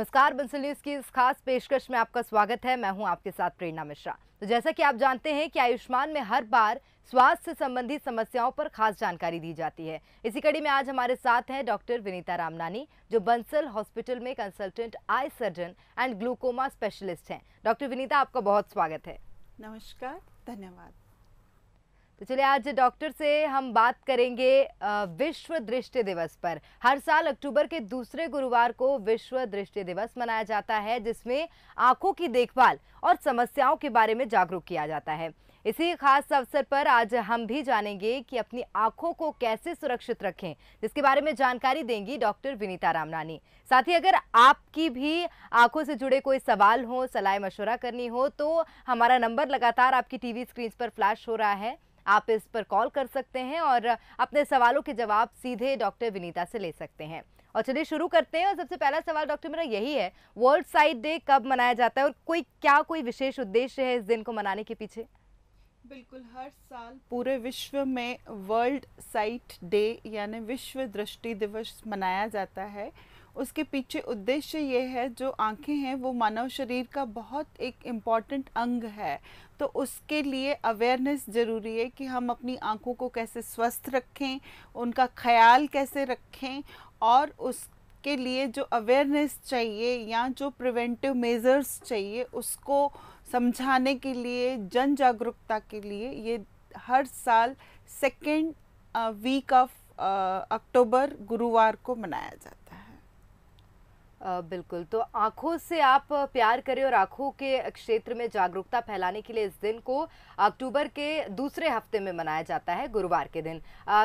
नमस्कार बंसल न्यूज की इस खास पेशकश में आपका स्वागत है मैं हूं आपके साथ प्रेरणा मिश्रा तो जैसा कि आप जानते हैं कि आयुष्मान में हर बार स्वास्थ्य से संबंधित समस्याओं पर खास जानकारी दी जाती है इसी कड़ी में आज हमारे साथ हैं डॉक्टर विनीता रामनानी जो बंसल हॉस्पिटल में consultant eye surgeon and glaucoma specialist हैं डॉक्टर विनीता आपका बहुत स्वागत है नमस्कार धन्यवाद तो चलिए आज डॉक्टर से हम बात करेंगे विश्व दृष्टि दिवस पर हर साल अक्टूबर के दूसरे गुरुवार को विश्व दृष्टि दिवस मनाया जाता है जिसमें आंखों की देखभाल और समस्याओं के बारे में जागरूक किया जाता है इसी खास अवसर पर आज हम भी जानेंगे कि अपनी आंखों को कैसे सुरक्षित रखें जिसके बारे में जानकारी देंगी डॉक्टर विनीता रामनानी साथ ही अगर आपकी भी आंखों से जुड़े कोई सवाल हो सलाह मशवरा करनी हो तो हमारा नंबर लगातार आपकी टीवी स्क्रीन पर फ्लैश हो रहा है आप इस पर कॉल कर सकते हैं और अपने सवालों के जवाब सीधे डॉक्टर विनीता से ले सकते हैं और चलिए शुरू करते हैं और सबसे पहला सवाल डॉक्टर मेरा यही है वर्ल्ड साइड डे कब मनाया जाता है और कोई क्या कोई विशेष उद्देश्य है इस दिन को मनाने के पीछे बिल्कुल हर साल पूरे विश्व में वर्ल्ड साइट डे यानी विश्व दृष्टि दिवस मनाया जाता है उसके पीछे उद्देश्य ये है जो आंखें हैं वो मानव शरीर का बहुत एक इम्पॉर्टेंट अंग है तो उसके लिए अवेयरनेस ज़रूरी है कि हम अपनी आंखों को कैसे स्वस्थ रखें उनका ख्याल कैसे रखें और उस के लिए जो अवेयरनेस चाहिए या जो प्रिवेंटिव मेज़र्स चाहिए उसको समझाने के लिए जन जागरूकता के लिए ये हर साल सेकेंड वीक ऑफ अक्टूबर गुरुवार को मनाया जाता है बिल्कुल तो आंखों से आप प्यार करें और आंखों के क्षेत्र में जागरूकता फैलाने के लिए इस दिन को अक्टूबर के दूसरे हफ्ते में मनाया जाता है गुरुवार के दिन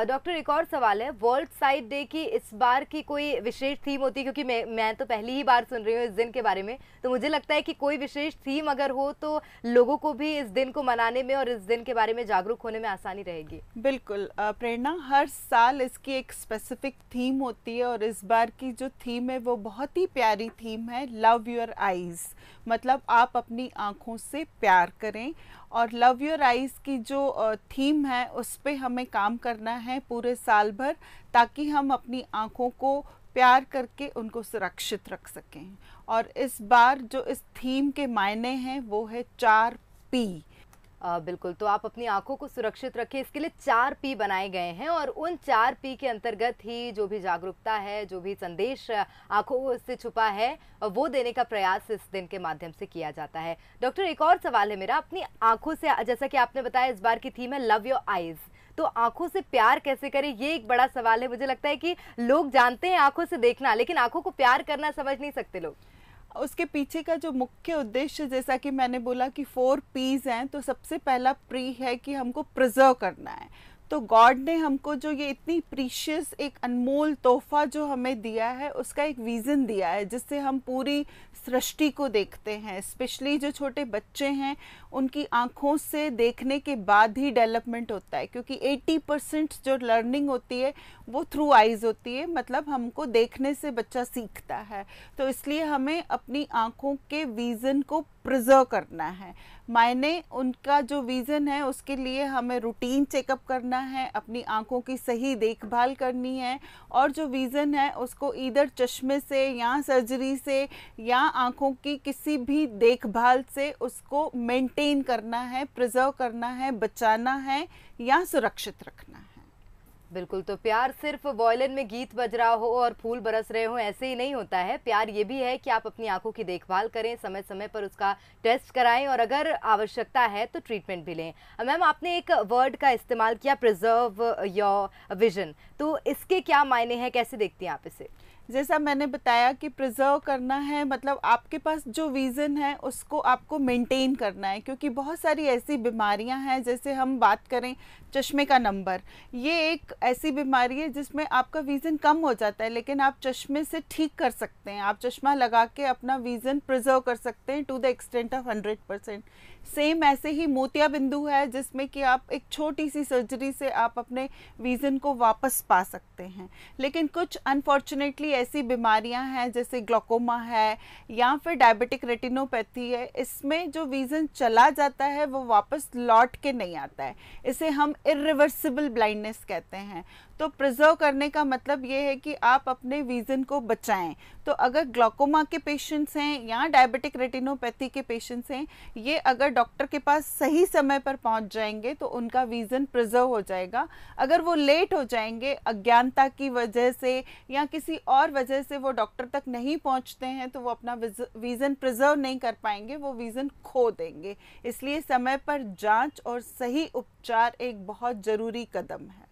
डॉक्टर एक और सवाल है वर्ल्ड साइड डे की इस बार की कोई विशेष थीम होती है क्योंकि मैं मैं तो पहली ही बार सुन रही हूँ इस दिन के बारे में तो मुझे लगता है कि कोई विशेष थीम अगर हो तो लोगों को भी इस दिन को मनाने में और इस दिन के बारे में जागरूक होने में आसानी रहेगी बिल्कुल प्रेरणा हर साल इसकी एक स्पेसिफिक थीम होती है और इस बार की जो थीम है वो बहुत ही ही प्यारी थीम है लव योर आइज़ मतलब आप अपनी आँखों से प्यार करें और लव योर आइज़ की जो थीम है उस पर हमें काम करना है पूरे साल भर ताकि हम अपनी आँखों को प्यार करके उनको सुरक्षित रख सकें और इस बार जो इस थीम के मायने हैं वो है चार पी आ, बिल्कुल तो आप अपनी आंखों को सुरक्षित रखें इसके लिए चार पी बनाए गए हैं और उन चार पी के अंतर्गत ही जो भी जागरूकता है जो भी संदेश आंखों से छुपा है वो देने का प्रयास इस दिन के माध्यम से किया जाता है डॉक्टर एक और सवाल है मेरा अपनी आंखों से जैसा कि आपने बताया इस बार की थीम है लव योर आइज़ तो आंखों से प्यार कैसे करें ये एक बड़ा सवाल है मुझे लगता है कि लोग जानते हैं आंखों से देखना लेकिन आंखों को प्यार करना समझ नहीं सकते लोग उसके पीछे का जो मुख्य उद्देश्य जैसा कि मैंने बोला कि फोर पीज हैं तो सबसे पहला प्री है कि हमको प्रिजर्व करना है तो गॉड ने हमको जो ये इतनी प्रीशियस एक अनमोल तोहफा जो हमें दिया है उसका एक विज़न दिया है जिससे हम पूरी सृष्टि को देखते हैं स्पेशली जो छोटे बच्चे हैं उनकी आँखों से देखने के बाद ही डेवलपमेंट होता है क्योंकि 80 परसेंट जो लर्निंग होती है वो थ्रू आइज़ होती है मतलब हमको देखने से बच्चा सीखता है तो इसलिए हमें अपनी आँखों के विज़न को प्रिजर्व करना है मायने उनका जो विज़न है उसके लिए हमें रूटीन चेकअप करना है अपनी आँखों की सही देखभाल करनी है और जो विज़न है उसको इधर चश्मे से या सर्जरी से या आँखों की किसी भी देखभाल से उसको मेंटेन करना है प्रिजर्व करना है बचाना है या सुरक्षित रखना है बिल्कुल तो प्यार सिर्फ वॉयलिन में गीत बज रहा हो और फूल बरस रहे हो ऐसे ही नहीं होता है प्यार ये भी है कि आप अपनी आंखों की देखभाल करें समय समय पर उसका टेस्ट कराएं और अगर आवश्यकता है तो ट्रीटमेंट भी लें मैम आपने एक वर्ड का इस्तेमाल किया प्रिजर्व योर विजन तो इसके क्या मायने हैं कैसे देखती हैं आप इसे जैसा मैंने बताया कि प्रिजर्व करना है मतलब आपके पास जो विज़न है उसको आपको मेंटेन करना है क्योंकि बहुत सारी ऐसी बीमारियां हैं जैसे हम बात करें चश्मे का नंबर ये एक ऐसी बीमारी है जिसमें आपका विज़न कम हो जाता है लेकिन आप चश्मे से ठीक कर सकते हैं आप चश्मा लगा के अपना विज़न प्रिजर्व कर सकते हैं to the extent of hundred percent same ऐसे ही मोतिया बिंदु है जिसमें कि आप एक छोटी सी सर्जरी से आप अपने विज़न को वापस पा सकते हैं लेकिन कुछ अनफॉर्चुनेटली ऐसी बीमारियां हैं जैसे ग्लोकोमा है या फिर डायबिटिक रेटिनोपैथी है इसमें जो विज़न चला जाता है वो वापस लौट के नहीं आता है इसे हम इरिवर्सिबल ब्लाइंडनेस कहते हैं तो प्रिजर्व करने का मतलब ये है कि आप अपने विज़न को बचाएं तो अगर ग्लाकोमा के पेशेंट्स हैं या डायबिटिक रेटिनोपैथी के पेशेंट्स हैं ये अगर डॉक्टर के पास सही समय पर पहुंच जाएंगे तो उनका विज़न प्रिजर्व हो जाएगा अगर वो लेट हो जाएंगे अज्ञानता की वजह से या किसी और वजह से वो डॉक्टर तक नहीं पहुँचते हैं तो वो अपना विज़न प्रिजर्व नहीं कर पाएंगे वो विज़न खो देंगे इसलिए समय पर जाँच और सही उपचार एक बहुत ज़रूरी कदम है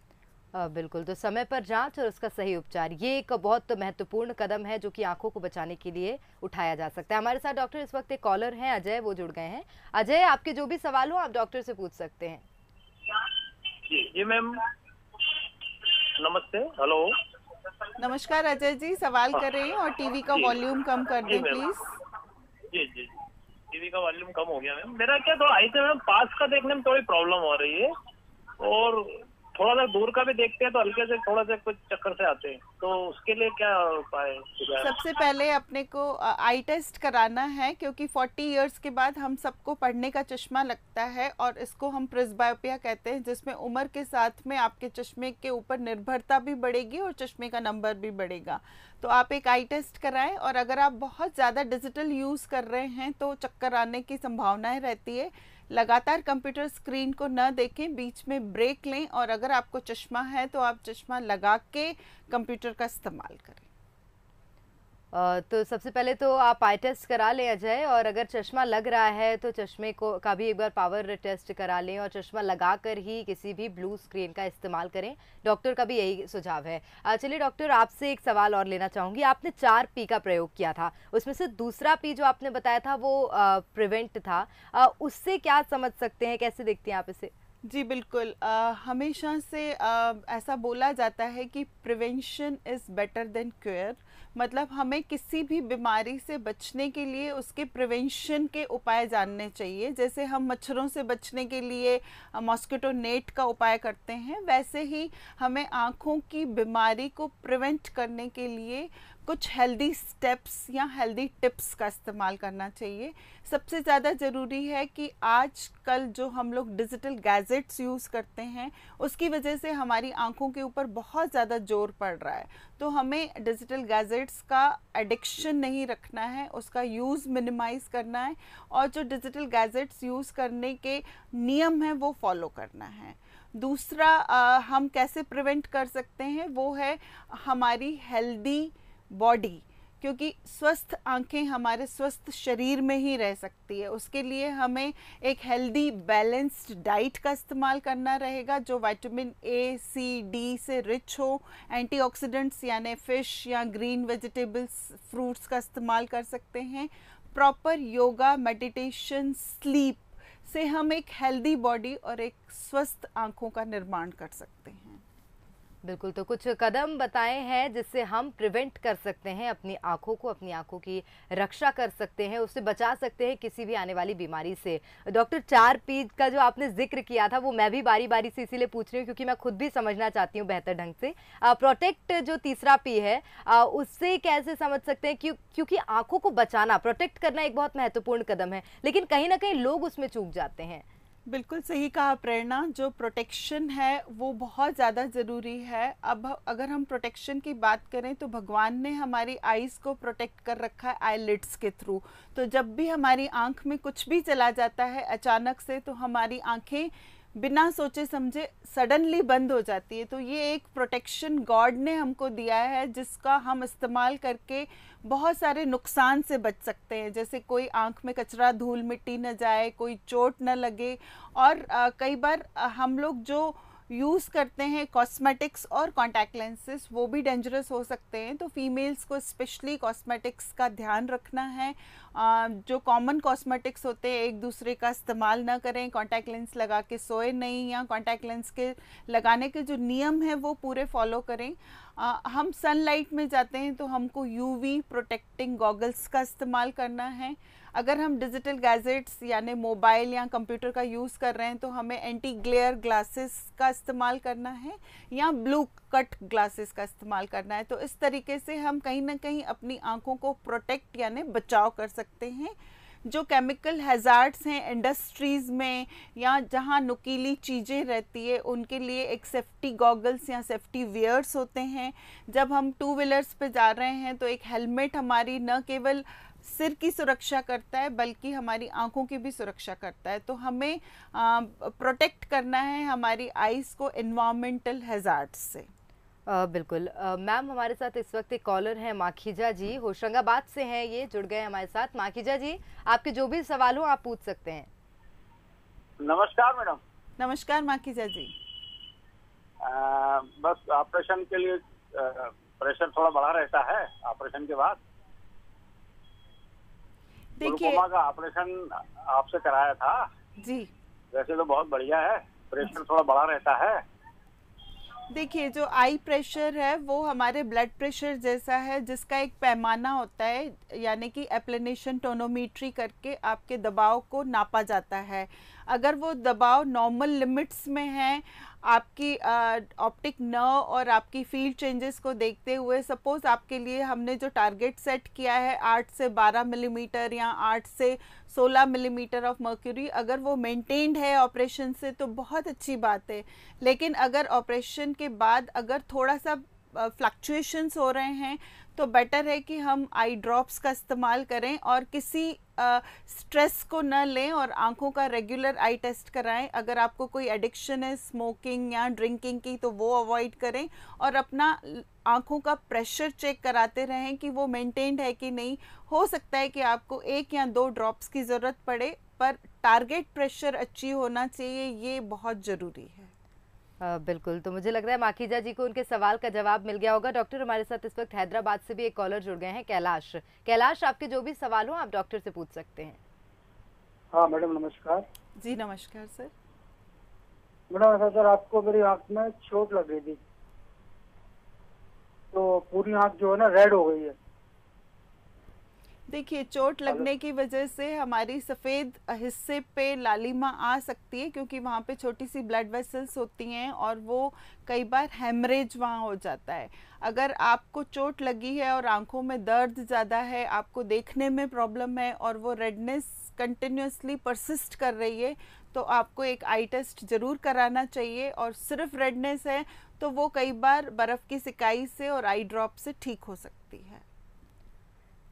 हाँ, बिल्कुल तो समय पर जांच और उसका सही उपचार ये एक बहुत महत्वपूर्ण कदम है जो कि आंखों को बचाने के लिए उठाया जा सकता है हमारे साथ डॉक्टर इस वक्त एक कॉलर हैं अजय वो जुड़ गए हैं अजय आपके जो भी सवाल हो आप डॉक्टर से पूछ सकते हैं जी मैम नमस्ते हेलो नमस्कार अजय जी सवाल हाँ। कर रहे हैं और टीवी का वॉल्यूम कम कर दे प्लीज जी जी टीवी का वॉल्यूम कम हो गया मैम मेरा क्या थोड़ा तो आई थे मैम पास का देखने में थोड़ी प्रॉब्लम हो रही है और थोड़ा सा दूर का भी देखते हैं तो हल्के से थोड़ा सा कुछ चक्कर से आते हैं तो उसके लिए क्या उपाय सबसे पहले अपने को आई टेस्ट कराना है क्योंकि 40 इयर्स के बाद हम सबको पढ़ने का चश्मा लगता है और इसको हम प्रिजबायोपिया कहते हैं जिसमें उम्र के साथ में आपके चश्मे के ऊपर निर्भरता भी बढ़ेगी और चश्मे का नंबर भी बढ़ेगा तो आप एक आई टेस्ट कराएं और अगर आप बहुत ज़्यादा डिजिटल यूज़ कर रहे हैं तो चक्कर आने की संभावनाएं रहती है लगातार कंप्यूटर स्क्रीन को न देखें बीच में ब्रेक लें और अगर आपको चश्मा है तो आप चश्मा लगा के कंप्यूटर का इस्तेमाल करें तो सबसे पहले तो आप आई टेस्ट करा लें अजय और अगर चश्मा लग रहा है तो चश्मे को का भी एक बार पावर टेस्ट करा लें और चश्मा लगा कर ही किसी भी ब्लू स्क्रीन का इस्तेमाल करें डॉक्टर का भी यही सुझाव है चलिए डॉक्टर आपसे एक सवाल और लेना चाहूँगी आपने चार पी का प्रयोग किया था उसमें से दूसरा पी जो आपने बताया था वो प्रिवेंट था आ, उससे क्या समझ सकते हैं कैसे देखते हैं आप इसे जी बिल्कुल आ, हमेशा से आ, ऐसा बोला जाता है कि prevention is better than cure मतलब हमें किसी भी बीमारी से बचने के लिए उसके प्रिवेंशन के उपाय जानने चाहिए जैसे हम मच्छरों से बचने के लिए मॉस्किटो नेट का उपाय करते हैं वैसे ही हमें आँखों की बीमारी को प्रिवेंट करने के लिए कुछ हेल्दी स्टेप्स या हेल्दी टिप्स का इस्तेमाल करना चाहिए सबसे ज़्यादा ज़रूरी है कि आज कल जो हम लोग डिजिटल गैजेट्स यूज़ करते हैं उसकी वजह से हमारी आंखों के ऊपर बहुत ज़्यादा जोर पड़ रहा है तो हमें डिजिटल गैजेट्स का एडिक्शन नहीं रखना है उसका यूज़ मिनिमाइज़ करना है और जो डिजिटल गैजेट्स यूज़ करने के नियम हैं वो फॉलो करना है दूसरा आ, हम कैसे प्रिवेंट कर सकते हैं वो है हमारी हेल्दी बॉडी क्योंकि स्वस्थ आंखें हमारे स्वस्थ शरीर में ही रह सकती है उसके लिए हमें एक हेल्दी बैलेंस्ड डाइट का इस्तेमाल करना रहेगा जो विटामिन ए सी डी से रिच हो एंटीऑक्सीडेंट्स यानी फ़िश या ग्रीन वेजिटेबल्स फ्रूट्स का इस्तेमाल कर सकते हैं प्रॉपर योगा मेडिटेशन स्लीप से हम एक हेल्दी बॉडी और एक स्वस्थ आंखों का निर्माण कर सकते हैं बिल्कुल तो कुछ कदम बताए हैं जिससे हम प्रिवेंट कर सकते हैं अपनी आंखों को अपनी आंखों की रक्षा कर सकते हैं उससे बचा सकते हैं किसी भी आने वाली बीमारी से डॉक्टर चार पी का जो आपने जिक्र किया था वो मैं भी बारी बारी से इसीलिए पूछ रही हूँ क्योंकि मैं खुद भी समझना चाहती हूँ बेहतर ढंग से प्रोटेक्ट जो तीसरा पी है उससे कैसे समझ सकते हैं क्यों क्योंकि आंखों को बचाना प्रोटेक्ट करना एक बहुत महत्वपूर्ण कदम है लेकिन कहीं ना कहीं लोग उसमें चूक जाते हैं बिल्कुल सही कहा प्रेरणा जो प्रोटेक्शन है वो बहुत ज़्यादा ज़रूरी है अब अगर हम प्रोटेक्शन की बात करें तो भगवान ने हमारी आइज़ को प्रोटेक्ट कर रखा है लिट्स के थ्रू तो जब भी हमारी आँख में कुछ भी चला जाता है अचानक से तो हमारी आँखें बिना सोचे समझे सडनली बंद हो जाती है तो ये एक प्रोटेक्शन गॉड ने हमको दिया है जिसका हम इस्तेमाल करके बहुत सारे नुकसान से बच सकते हैं जैसे कोई आंख में कचरा धूल मिट्टी न जाए कोई चोट न लगे और आ, कई बार हम लोग जो यूज़ करते हैं कॉस्मेटिक्स और कॉन्टैक्ट लेंसेस वो भी डेंजरस हो सकते हैं तो फीमेल्स को स्पेशली कॉस्मेटिक्स का ध्यान रखना है जो कॉमन कॉस्मेटिक्स होते हैं एक दूसरे का इस्तेमाल ना करें कॉन्टैक्ट लेंस लगा के सोए नहीं या कॉन्टैक्ट लेंस के लगाने के जो नियम है वो पूरे फॉलो करें आ, हम सनलाइट में जाते हैं तो हमको यूवी प्रोटेक्टिंग गॉगल्स का इस्तेमाल करना है अगर हम डिजिटल गैजेट्स यानी मोबाइल या कंप्यूटर का यूज़ कर रहे हैं तो हमें एंटी ग्लेयर ग्लासेस का इस्तेमाल करना है या ब्लू कट ग्लासेस का इस्तेमाल करना है तो इस तरीके से हम कहीं ना कहीं अपनी आँखों को प्रोटेक्ट यानी बचाव कर सकते हैं जो केमिकल हैज़ार्ड्स हैं इंडस्ट्रीज़ में या जहाँ नुकीली चीज़ें रहती है उनके लिए एक सेफ्टी गॉगल्स या सेफ्टी वेयर्स होते हैं जब हम टू व्हीलर्स पे जा रहे हैं तो एक हेलमेट हमारी न केवल सिर की सुरक्षा करता है बल्कि हमारी आंखों की भी सुरक्षा करता है तो हमें प्रोटेक्ट करना है हमारी आइज़ को इन्वामेंटल हैज़ार्ड से आ, बिल्कुल मैम हमारे साथ इस वक्त एक कॉलर हैं माखीजा जी होशंगाबाद से हैं ये जुड़ गए हमारे साथ माखीजा जी आपके जो भी सवाल हो आप पूछ सकते हैं नमस्कार मैडम नमस्कार माखीजा जी आ, बस ऑपरेशन के लिए प्रेशर थोड़ा बढ़ा रहता है ऑपरेशन के बाद देखिए का ऑपरेशन आपसे कराया था जी वैसे तो बहुत बढ़िया है प्रेशर थोड़ा बड़ा रहता है देखिए जो आई प्रेशर है वो हमारे ब्लड प्रेशर जैसा है जिसका एक पैमाना होता है यानी कि एप्लेनेशन टोनोमीट्री करके आपके दबाव को नापा जाता है अगर वो दबाव नॉर्मल लिमिट्स में है आपकी ऑप्टिक नर्व और आपकी फील्ड चेंजेस को देखते हुए सपोज़ आपके लिए हमने जो टारगेट सेट किया है आठ से बारह मिलीमीटर या आठ से 16 मिलीमीटर ऑफ मर्क्यूरी अगर वो मेंटेन्ड है ऑपरेशन से तो बहुत अच्छी बात है लेकिन अगर ऑपरेशन के बाद अगर थोड़ा सा फ्लक्चुएशंस हो रहे हैं तो बेटर है कि हम आई ड्रॉप्स का इस्तेमाल करें और किसी स्ट्रेस को न लें और आंखों का रेगुलर आई टेस्ट कराएं अगर आपको कोई एडिक्शन है स्मोकिंग या ड्रिंकिंग की तो वो अवॉइड करें और अपना आंखों का प्रेशर चेक कराते रहें कि वो मेंटेन्ड है कि नहीं हो सकता है कि आपको एक या दो ड्रॉप्स की ज़रूरत पड़े पर टारगेट प्रेशर अचीव होना चाहिए ये बहुत ज़रूरी है बिल्कुल तो मुझे लग रहा है माखीजा जी को उनके सवाल का जवाब मिल गया होगा डॉक्टर हमारे साथ इस वक्त हैदराबाद से भी एक कॉलर जुड़ गए हैं कैलाश कैलाश आपके जो भी सवाल हो आप डॉक्टर से पूछ सकते हैं हाँ मैडम नमस्कार जी नमस्कार सर मैडम सर आपको मेरी आँख में चोट लग गई थी तो पूरी आँख जो है ना रेड हो गई है देखिए चोट लगने की वजह से हमारी सफ़ेद हिस्से पे लालिमा आ सकती है क्योंकि वहाँ पे छोटी सी ब्लड वेसल्स होती हैं और वो कई बार हेमरेज वहाँ हो जाता है अगर आपको चोट लगी है और आंखों में दर्द ज़्यादा है आपको देखने में प्रॉब्लम है और वो रेडनेस कंटिन्यूसली परसिस्ट कर रही है तो आपको एक आई टेस्ट ज़रूर कराना चाहिए और सिर्फ रेडनेस है तो वो कई बार बर्फ़ की सिकाई से और आई ड्रॉप से ठीक हो सकती है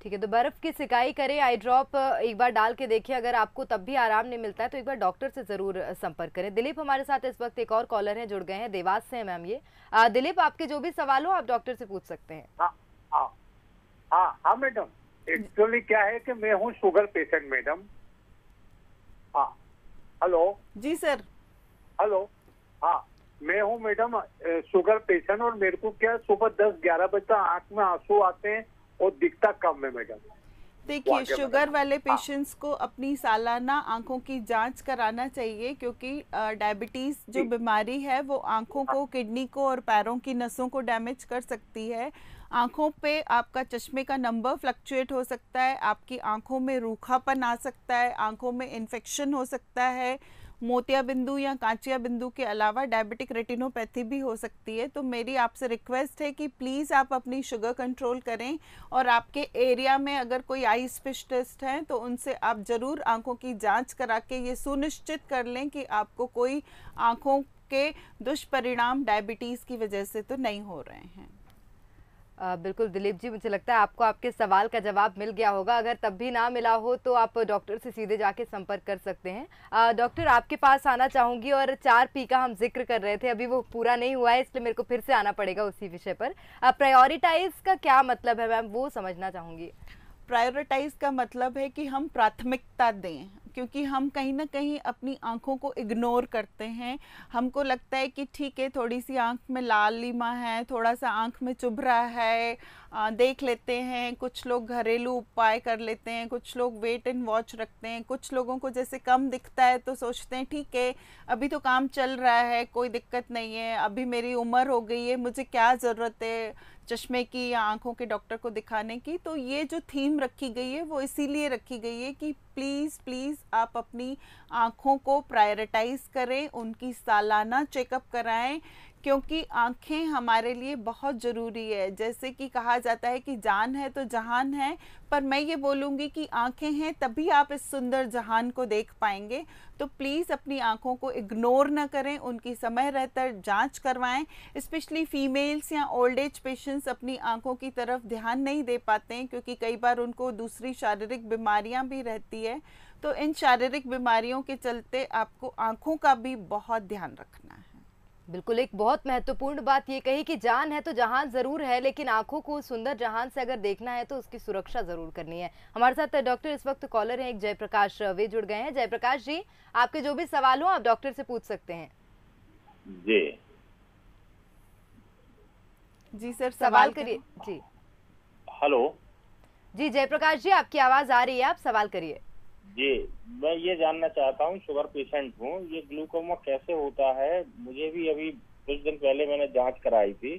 ठीक है तो बर्फ़ की सिकाई करें आई ड्रॉप एक बार डाल के देखिए अगर आपको तब भी आराम नहीं मिलता है तो एक बार डॉक्टर से ज़रूर संपर्क करें दिलीप हमारे साथ इस वक्त एक और कॉलर है जुड़ गए हैं देवास से है मैम ये दिलीप आपके जो भी सवाल हो आप डॉक्टर से पूछ सकते हैं मैडम हाँ, एक्चुअली हाँ, हाँ, क्या है की मैं हूँ शुगर पेशेंट मैडम हेलो जी सर हेलो हाँ मैं हूँ मैडम शुगर पेशेंट और मेरे को क्या सुबह दस ग्यारह बजे तक आँख में आंसू आते हैं और दिखता कम है मैडम देखिए शुगर वाले पेशेंट्स हाँ। को अपनी सालाना आंखों की जांच कराना चाहिए क्योंकि डायबिटीज़ जो बीमारी है वो आंखों को किडनी को और पैरों की नसों को डैमेज कर सकती है आंखों पे आपका चश्मे का नंबर फ्लक्चुएट हो सकता है आपकी आंखों में रूखापन आ सकता है आंखों में इन्फेक्शन हो सकता है मोतिया बिंदु या कांचिया बिंदु के अलावा डायबिटिक रेटिनोपैथी भी हो सकती है तो मेरी आपसे रिक्वेस्ट है कि प्लीज़ आप अपनी शुगर कंट्रोल करें और आपके एरिया में अगर कोई आई स्पेशलिस्ट हैं तो उनसे आप ज़रूर आंखों की जांच करा के ये सुनिश्चित कर लें कि आपको कोई आंखों के दुष्परिणाम डायबिटीज़ की वजह से तो नहीं हो रहे हैं बिल्कुल दिलीप जी मुझे लगता है आपको आपके सवाल का जवाब मिल गया होगा अगर तब भी ना मिला हो तो आप डॉक्टर से सीधे जाके संपर्क कर सकते हैं डॉक्टर आपके पास आना चाहूँगी और चार पी का हम जिक्र कर रहे थे अभी वो पूरा नहीं हुआ है इसलिए मेरे को फिर से आना पड़ेगा उसी विषय पर प्रायोरिटाइज का क्या मतलब है मैम वो समझना चाहूँगी प्रायोरिटाइज का मतलब है कि हम प्राथमिकता दें क्योंकि हम कहीं ना कहीं अपनी आँखों को इग्नोर करते हैं हमको लगता है कि ठीक है थोड़ी सी आँख में लाल लीमा है थोड़ा सा आँख में चुभ रहा है आ, देख लेते हैं कुछ लोग घरेलू उपाय कर लेते हैं कुछ लोग वेट एंड वॉच रखते हैं कुछ लोगों को जैसे कम दिखता है तो सोचते हैं ठीक है अभी तो काम चल रहा है कोई दिक्कत नहीं है अभी मेरी उम्र हो गई है मुझे क्या ज़रूरत है चश्मे की या आंखों के डॉक्टर को दिखाने की तो ये जो थीम रखी गई है वो इसीलिए रखी गई है कि प्लीज़ प्लीज़ आप अपनी आँखों को प्रायोरिटाइज़ करें उनकी सालाना चेकअप कराएं क्योंकि आंखें हमारे लिए बहुत ज़रूरी है जैसे कि कहा जाता है कि जान है तो जहान है पर मैं ये बोलूँगी कि आंखें हैं तभी आप इस सुंदर जहान को देख पाएंगे तो प्लीज़ अपनी आंखों को इग्नोर ना करें उनकी समय रहता जांच करवाएं स्पेशली फीमेल्स या ओल्ड एज पेशेंट्स अपनी आंखों की तरफ ध्यान नहीं दे पाते हैं क्योंकि कई बार उनको दूसरी शारीरिक बीमारियाँ भी रहती है तो इन शारीरिक बीमारियों के चलते आपको आँखों का भी बहुत ध्यान रखना है बिल्कुल एक बहुत महत्वपूर्ण बात ये कही कि जान है तो जहान जरूर है लेकिन आंखों को सुंदर जहान से अगर देखना है तो उसकी सुरक्षा जरूर करनी है हमारे साथ डॉक्टर इस वक्त कॉलर हैं एक जयप्रकाश वे जुड़ गए हैं जयप्रकाश जी आपके जो भी सवाल हो आप डॉक्टर से पूछ सकते हैं जी जी सर सवाल करिए जी हेलो जी जयप्रकाश जी आपकी आवाज आ रही है आप सवाल करिए जी मैं ये जानना चाहता हूँ शुगर पेशेंट हूँ ये ग्लूकोमा कैसे होता है मुझे भी अभी कुछ दिन पहले मैंने जांच कराई थी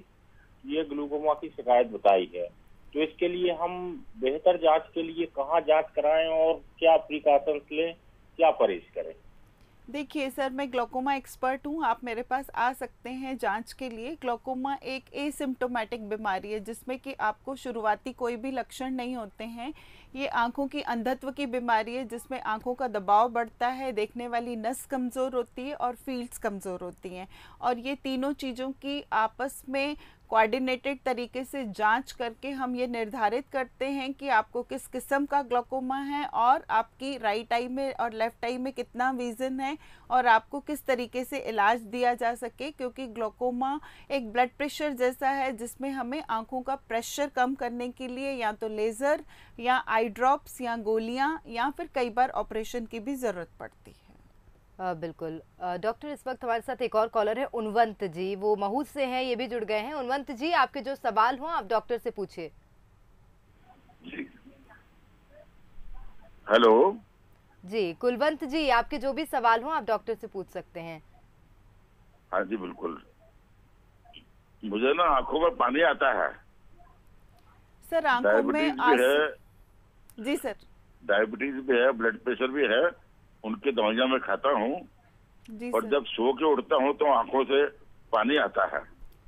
ये ग्लूकोमा की शिकायत बताई है तो इसके लिए हम बेहतर जांच के लिए कहाँ जांच कराएं और क्या प्रिकॉशन लें क्या परहेज करें देखिए सर मैं ग्लोकोमा एक्सपर्ट हूँ आप मेरे पास आ सकते हैं जांच के लिए ग्लोकोमा एक एसिम्टोमेटिक बीमारी है जिसमें कि आपको शुरुआती कोई भी लक्षण नहीं होते हैं ये आंखों की अंधत्व की बीमारी है जिसमें आंखों का दबाव बढ़ता है देखने वाली नस कमज़ोर होती है और फील्ड्स कमज़ोर होती हैं और ये तीनों चीज़ों की आपस में कोऑर्डिनेटेड तरीके से जांच करके हम ये निर्धारित करते हैं कि आपको किस किस्म का ग्लोकोमा है और आपकी राइट आई में और लेफ़्ट आई में कितना विज़न है और आपको किस तरीके से इलाज दिया जा सके क्योंकि ग्लोकोमा एक ब्लड प्रेशर जैसा है जिसमें हमें आँखों का प्रेशर कम करने के लिए या तो लेज़र या आई ड्रॉप्स या गोलियाँ या फिर कई बार ऑपरेशन की भी ज़रूरत पड़ती है बिल्कुल डॉक्टर इस वक्त हमारे साथ एक और कॉलर है उनवंत जी वो महूद से हैं ये भी जुड़ गए हैं उनवंत जी आपके जो सवाल हो आप डॉक्टर से पूछिए हेलो जी कुलवंत जी आपके जो भी सवाल हो आप डॉक्टर से पूछ सकते हैं हाँ जी बिल्कुल मुझे ना आंखों में पानी आता है सर आंखों में आस... जी सर डायबिटीज भी है ब्लड प्रेशर भी है उनके दवाइयां मैं खाता हूँ और जब सो के उठता हूँ तो आंखों से पानी आता है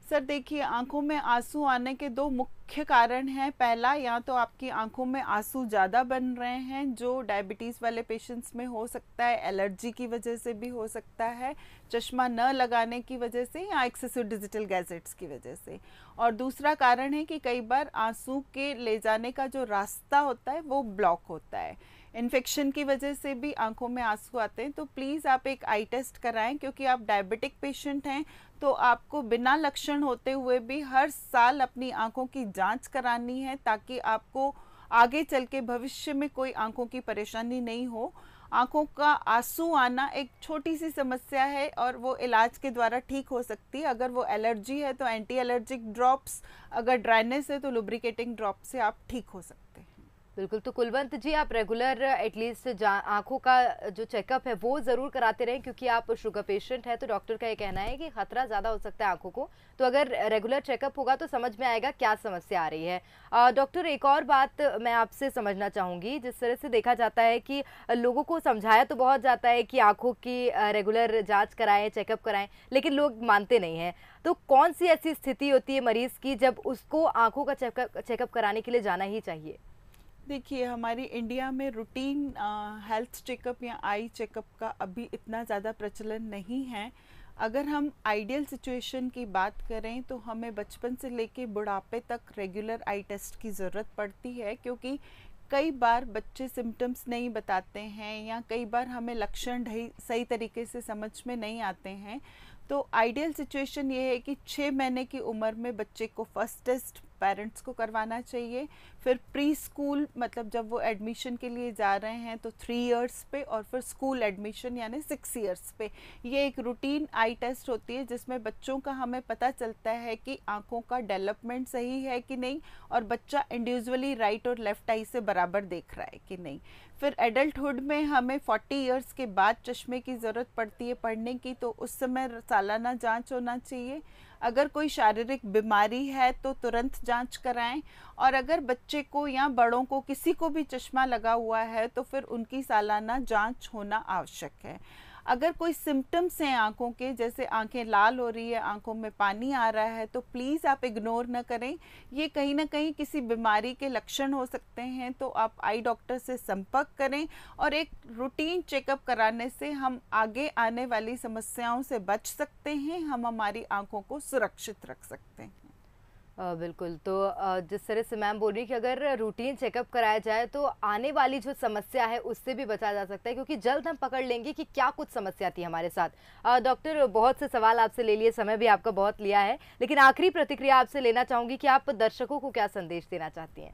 सर देखिए आंखों में आंसू आने के दो मुख्य कारण हैं पहला या तो आपकी आंखों में आंसू ज़्यादा बन रहे हैं जो डायबिटीज़ वाले पेशेंट्स में हो सकता है एलर्जी की वजह से भी हो सकता है चश्मा न लगाने की वजह से या एक्सेसिव डिजिटल गैजेट्स की वजह से और दूसरा कारण है कि कई बार आंसू के ले जाने का जो रास्ता होता है वो ब्लॉक होता है इन्फेक्शन की वजह से भी आंखों में आंसू आते हैं तो प्लीज़ आप एक आई टेस्ट कराएं क्योंकि आप डायबिटिक पेशेंट हैं तो आपको बिना लक्षण होते हुए भी हर साल अपनी आंखों की जांच करानी है ताकि आपको आगे चल के भविष्य में कोई आंखों की परेशानी नहीं हो आंखों का आंसू आना एक छोटी सी समस्या है और वो इलाज के द्वारा ठीक हो सकती है अगर वो एलर्जी है तो एंटी एलर्जिक ड्रॉप्स अगर ड्राइनेस है तो लुब्रिकेटिंग ड्रॉप से आप ठीक हो सकते हैं बिल्कुल तो कुलवंत जी आप रेगुलर एटलीस्ट आंखों का जो चेकअप है वो ज़रूर कराते रहें क्योंकि आप शुगर पेशेंट हैं तो डॉक्टर का ये कहना है कि खतरा ज़्यादा हो सकता है आंखों को तो अगर रेगुलर चेकअप होगा तो समझ में आएगा क्या समस्या आ रही है डॉक्टर एक और बात मैं आपसे समझना चाहूँगी जिस तरह से देखा जाता है कि लोगों को समझाया तो बहुत जाता है कि आँखों की रेगुलर जाँच कराएँ चेकअप कराएँ लेकिन लोग मानते नहीं हैं तो कौन सी ऐसी स्थिति होती है मरीज़ की जब उसको आँखों का चेकअप चेकअप कराने के लिए जाना ही चाहिए देखिए हमारी इंडिया में रूटीन हेल्थ चेकअप या आई चेकअप का अभी इतना ज़्यादा प्रचलन नहीं है अगर हम आइडियल सिचुएशन की बात करें तो हमें बचपन से लेके बुढ़ापे तक रेगुलर आई टेस्ट की ज़रूरत पड़ती है क्योंकि कई बार बच्चे सिम्टम्स नहीं बताते हैं या कई बार हमें लक्षण सही तरीके से समझ में नहीं आते हैं तो आइडियल सिचुएशन ये है कि छः महीने की उम्र में बच्चे को फर्स्ट टेस्ट पेरेंट्स को करवाना चाहिए फिर प्री स्कूल मतलब जब वो एडमिशन के लिए जा रहे हैं तो थ्री इयर्स पे और फिर स्कूल एडमिशन यानी सिक्स इयर्स पे ये एक रूटीन आई टेस्ट होती है जिसमें बच्चों का हमें पता चलता है कि आँखों का डेवलपमेंट सही है कि नहीं और बच्चा इंडिविजुअली राइट और लेफ्ट आई से बराबर देख रहा है कि नहीं फिर एडल्टहुड में हमें 40 इयर्स के बाद चश्मे की ज़रूरत पड़ती है पढ़ने की तो उस समय सालाना जांच होना चाहिए अगर कोई शारीरिक बीमारी है तो तुरंत जांच कराएं और अगर बच्चे को या बड़ों को किसी को भी चश्मा लगा हुआ है तो फिर उनकी सालाना जांच होना आवश्यक है अगर कोई सिम्टम्स हैं आंखों के जैसे आंखें लाल हो रही है आंखों में पानी आ रहा है तो प्लीज़ आप इग्नोर ना करें ये कहीं ना कहीं किसी बीमारी के लक्षण हो सकते हैं तो आप आई डॉक्टर से संपर्क करें और एक रूटीन चेकअप कराने से हम आगे आने वाली समस्याओं से बच सकते हैं हम हमारी आंखों को सुरक्षित रख सकते हैं बिल्कुल तो जिस तरह से मैम बोल रही कि अगर रूटीन चेकअप कराया जाए तो आने वाली जो समस्या है उससे भी बचा जा सकता है क्योंकि जल्द हम पकड़ लेंगे कि क्या कुछ समस्या थी हमारे साथ डॉक्टर बहुत से सवाल आपसे ले लिए समय भी आपका बहुत लिया है लेकिन आखिरी प्रतिक्रिया आपसे लेना चाहूँगी कि आप दर्शकों को क्या संदेश देना चाहती हैं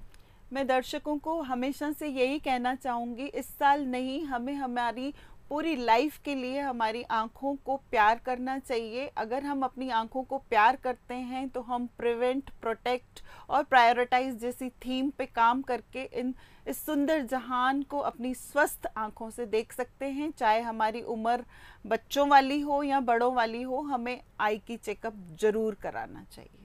मैं दर्शकों को हमेशा से यही कहना चाहूँगी इस साल नहीं हमें हमारी पूरी लाइफ के लिए हमारी आँखों को प्यार करना चाहिए अगर हम अपनी आँखों को प्यार करते हैं तो हम प्रिवेंट प्रोटेक्ट और प्रायोरिटाइज जैसी थीम पे काम करके इन इस सुंदर जहान को अपनी स्वस्थ आँखों से देख सकते हैं चाहे हमारी उम्र बच्चों वाली हो या बड़ों वाली हो हमें आई की चेकअप ज़रूर कराना चाहिए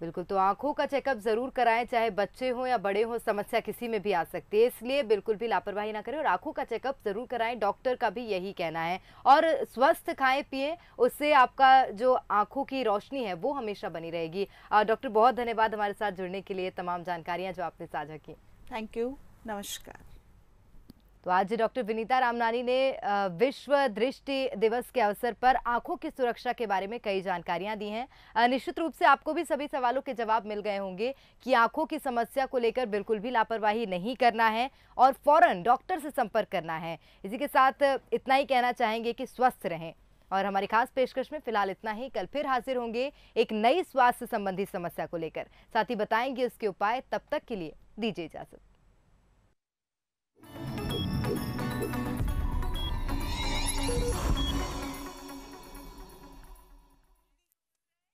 बिल्कुल तो आंखों का चेकअप जरूर कराएं चाहे बच्चे हों या बड़े हों समस्या किसी में भी आ सकती है इसलिए बिल्कुल भी लापरवाही ना करें और आंखों का चेकअप जरूर कराएं डॉक्टर का भी यही कहना है और स्वस्थ खाएं पिए उससे आपका जो आंखों की रोशनी है वो हमेशा बनी रहेगी डॉक्टर बहुत धन्यवाद हमारे साथ जुड़ने के लिए तमाम जानकारियाँ जो आपने साझा की थैंक यू नमस्कार तो आज डॉक्टर विनीता रामनानी ने विश्व दृष्टि दिवस के अवसर पर आंखों की सुरक्षा के बारे में कई जानकारियां दी हैं निश्चित रूप से आपको भी सभी सवालों के जवाब मिल गए होंगे कि आंखों की समस्या को लेकर बिल्कुल भी लापरवाही नहीं करना है और फौरन डॉक्टर से संपर्क करना है इसी के साथ इतना ही कहना चाहेंगे कि स्वस्थ रहें और हमारी खास पेशकश में फिलहाल इतना ही कल फिर हाजिर होंगे एक नई स्वास्थ्य संबंधी समस्या को लेकर साथ ही बताएंगे उसके उपाय तब तक के लिए दीजिए इजाजत